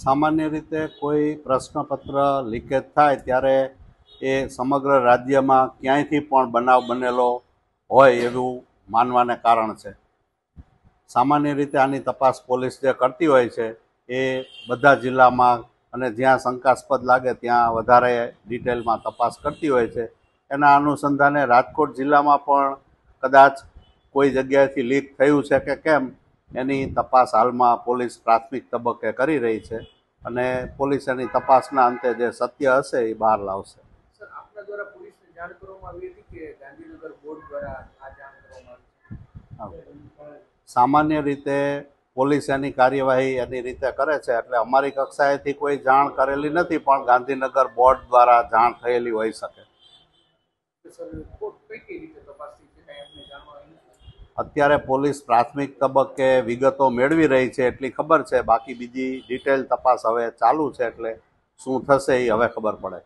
સામાન્ય રીતે કોઈ પ્રશ્નપત્ર લીકેજ થાય ત્યારે એ સમગ્ર રાજ્યમાં ક્યાંયથી પણ બનાવ બનેલો હોય એવું માનવાને કારણ છે સામાન્ય રીતે આની તપાસ પોલીસ જે કરતી હોય છે એ બધા જિલ્લામાં અને જ્યાં શંકાસ્પદ લાગે ત્યાં વધારે ડિટેલમાં તપાસ કરતી હોય છે એના અનુસંધાને રાજકોટ જિલ્લામાં પણ કદાચ કોઈ જગ્યાએથી લીક થયું છે કે કેમ એની તપાસ હાલમાં પોલીસ પ્રાથમિક તબક્કે કરી રહી છે અને પોલીસ એની તપાસના અંતે જે સત્ય હશે એ બહાર લાવશે સામાન્ય રીતે પોલીસ એની કાર્યવાહી એની રીતે કરે છે એટલે અમારી કક્ષાએથી કોઈ જાણ કરેલી નથી પણ ગાંધીનગર બોર્ડ દ્વારા જાણ થયેલી હોઈ શકે અત્યારે પોલીસ પ્રાથમિક તબક્કે વિગતો મેળવી રહી છે એટલી ખબર છે બાકી બીજી ડિટેલ તપાસ હવે ચાલુ છે એટલે શું થશે એ હવે ખબર પડે